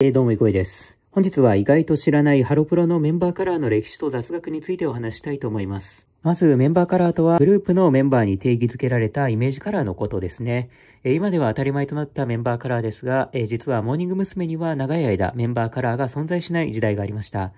えー、どうも、いこいです。本日は意外と知らないハロプロのメンバーカラーの歴史と雑学についてお話したいと思います。まず、メンバーカラーとは、グループのメンバーに定義づけられたイメージカラーのことですね。えー、今では当たり前となったメンバーカラーですが、えー、実はモーニング娘。には長い間メンバーカラーが存在しない時代がありました。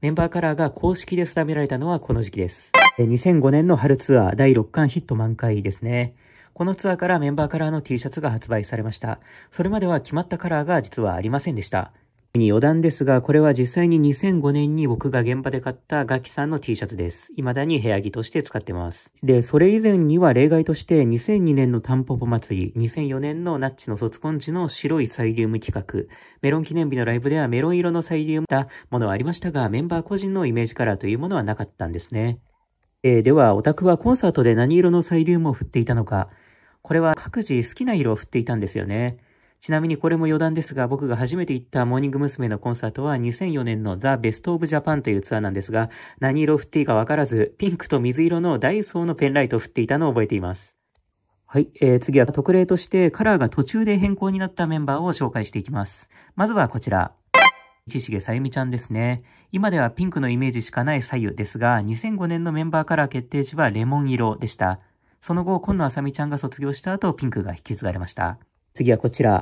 メンバーカラーが公式で定められたのはこの時期です。2005年の春ツアー第6巻ヒット満開ですね。このツアーからメンバーカラーの T シャツが発売されました。それまでは決まったカラーが実はありませんでした。に余談ですが、これは実際に2005年に僕が現場で買ったガキさんの T シャツです。未だに部屋着として使ってます。で、それ以前には例外として2002年のタンポポ祭り、2004年のナッチの卒コンチの白いサイリウム企画、メロン記念日のライブではメロン色のサイリウムだものはありましたが、メンバー個人のイメージカラーというものはなかったんですね。えー、では、オタクはコンサートで何色のサイリウムを振っていたのか。これは各自好きな色を振っていたんですよね。ちなみにこれも余談ですが、僕が初めて行ったモーニング娘。のコンサートは2004年のザ・ベスト・オブ・ジャパンというツアーなんですが、何色を振っていいかわからず、ピンクと水色のダイソーのペンライトを振っていたのを覚えています。はい、えー、次は特例としてカラーが途中で変更になったメンバーを紹介していきます。まずはこちら。市重さゆみちゃんですね。今ではピンクのイメージしかない左右ですが、2005年のメンバーカラー決定時はレモン色でした。その後、今野あさみちゃんが卒業した後、ピンクが引き継がれました。次はこちら。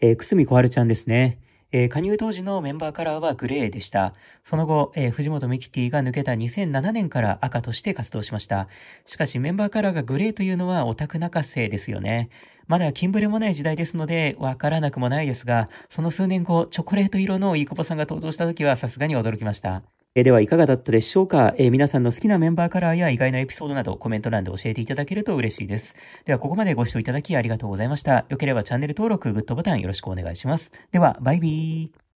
えー、くすみこはるちゃんですね。えー、加入当時のメンバーカラーはグレーでした。その後、えー、藤本美キティが抜けた2007年から赤として活動しました。しかしメンバーカラーがグレーというのはオタク泣かせですよね。まだ金ブレもない時代ですので、わからなくもないですが、その数年後、チョコレート色のいコ保さんが登場した時はさすがに驚きました。えではいかがだったでしょうか、えー、皆さんの好きなメンバーカラーや意外なエピソードなどコメント欄で教えていただけると嬉しいです。ではここまでご視聴いただきありがとうございました。よければチャンネル登録、グッドボタンよろしくお願いします。では、バイビー。